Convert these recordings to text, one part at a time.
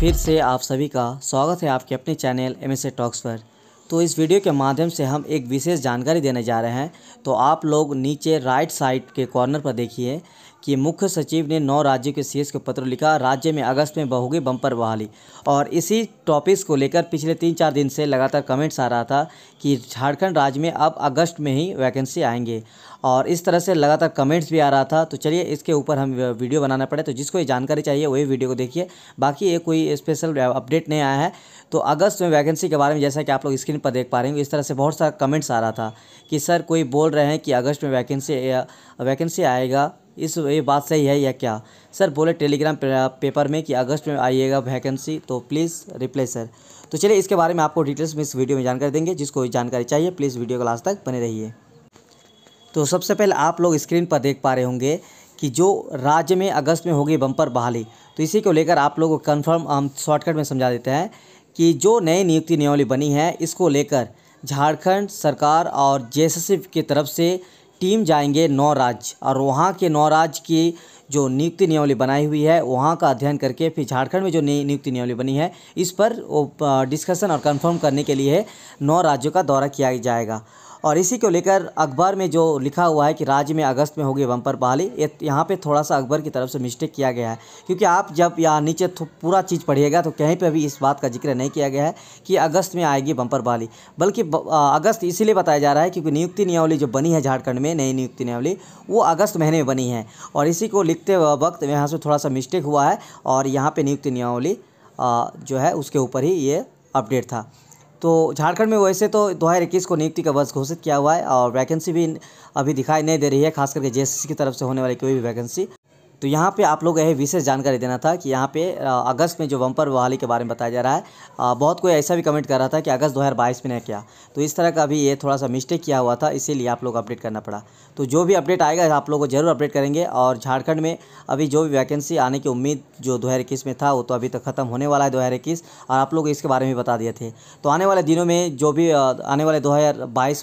फिर से आप सभी का स्वागत है आपके अपने चैनल एम एस टॉक्स पर तो इस वीडियो के माध्यम से हम एक विशेष जानकारी देने जा रहे हैं तो आप लोग नीचे राइट साइड के कॉर्नर पर देखिए कि मुख्य सचिव ने नौ राज्यों के शीर्ष को पत्र लिखा राज्य में अगस्त में बहुगी बम्पर बहाली और इसी टॉपिक्स को लेकर पिछले तीन चार दिन से लगातार कमेंट्स आ रहा था कि झारखंड राज्य में अब अगस्त में ही वैकेंसी आएंगे और इस तरह से लगातार कमेंट्स भी आ रहा था तो चलिए इसके ऊपर हम वीडियो बनाना पड़े तो जिसको ये जानकारी चाहिए वही वीडियो को देखिए बाकी ये कोई स्पेशल अपडेट नहीं आया है तो अगस्त में वैकेंसी के बारे में जैसा कि आप लोग स्क्रीन पर देख पा रहे हैं इस तरह से बहुत सारा कमेंट्स आ रहा था कि सर कोई बोल रहे हैं कि अगस्त में वैकेंसी वैकेंसी आएगा इस ये बात सही है या क्या सर बोले टेलीग्राम पेपर में कि अगस्त में आइएगा वैकेंसी तो प्लीज़ रिप्लेस सर तो चलिए इसके बारे में आपको डिटेल्स में इस वीडियो में जानकारी देंगे जिसको जानकारी चाहिए प्लीज़ वीडियो को लास्ट तक बने रहिए तो सबसे पहले आप लोग स्क्रीन पर देख पा रहे होंगे कि जो राज्य में अगस्त में होगी बम्पर बहाली तो इसी को लेकर आप लोग को कन्फर्म हम शॉर्टकट में समझा देते हैं कि जो नई नियुक्ति नियमावली बनी है इसको लेकर झारखंड सरकार और जे की तरफ से टीम जाएंगे नौ राज्य और वहाँ के नौ राज्य की जो नियुक्ति नियमावली बनाई हुई है वहाँ का अध्ययन करके फिर झारखंड में जो नियुक्ति नियमावली बनी है इस पर डिस्कशन और कंफर्म करने के लिए नौ राज्यों का दौरा किया जाएगा और इसी को लेकर अखबार में जो लिखा हुआ है कि राज्य में अगस्त में होगी बम्पर बहाली ये तो यहाँ पे थोड़ा सा अकबर की तरफ से मिस्टेक किया गया है क्योंकि आप जब यहाँ नीचे पूरा चीज़ पढ़िएगा तो कहीं पर भी इस बात का जिक्र नहीं किया गया है कि अगस्त में आएगी बम्पर बहाली बल्कि अगस्त इसीलिए बताया जा रहा है क्योंकि नियुक्ति नियावली जो बनी है झारखंड में नई नियुक्ति नियावली वो अगस्त महीने में बनी है और इसी को लिखते वक्त यहाँ से थोड़ा सा मिस्टेक हुआ है और यहाँ पर नियुक्ति नियावली जो है उसके ऊपर ही ये अपडेट था तो झारखंड में वैसे तो दो हज़ार इक्कीस को नियुक्ति का वर्ष घोषित किया हुआ है और वैकेंसी भी अभी दिखाई नहीं दे रही है खास करके जे की तरफ से होने वाली कोई भी वैकेंसी तो यहाँ पे आप लोग यह विशेष जानकारी देना था कि यहाँ पे अगस्त में जो बम्पर बहाली के बारे में बताया जा रहा है बहुत कोई ऐसा भी कमेंट कर रहा था कि अगस्त 2022 में नहीं किया तो इस तरह का भी ये थोड़ा सा मिस्टेक किया हुआ था इसीलिए आप लोग अपडेट करना पड़ा तो जो भी अपडेट आएगा आप लोग को जरूर अपडेट करेंगे और झारखंड में अभी जो भी वैकेंसी आने की उम्मीद जो दो में था वो तो अभी तक ख़त्म होने वाला है दो और आप लोग इसके बारे में बता दिए थे तो आने वाले दिनों में जो भी आने वाले दो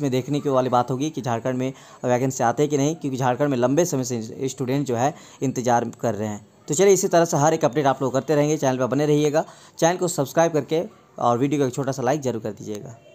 में देखने की वाली बात होगी कि झारखंड में वैकेंसी आते कि नहीं क्योंकि झारखंड में लंबे समय से स्टूडेंट जो है इंतजार इंतजार कर रहे हैं तो चलिए इसी तरह से हर एक अपडेट आप लोग करते रहेंगे चैनल पर बने रहिएगा चैनल को सब्सक्राइब करके और वीडियो को एक छोटा सा लाइक जरूर कर दीजिएगा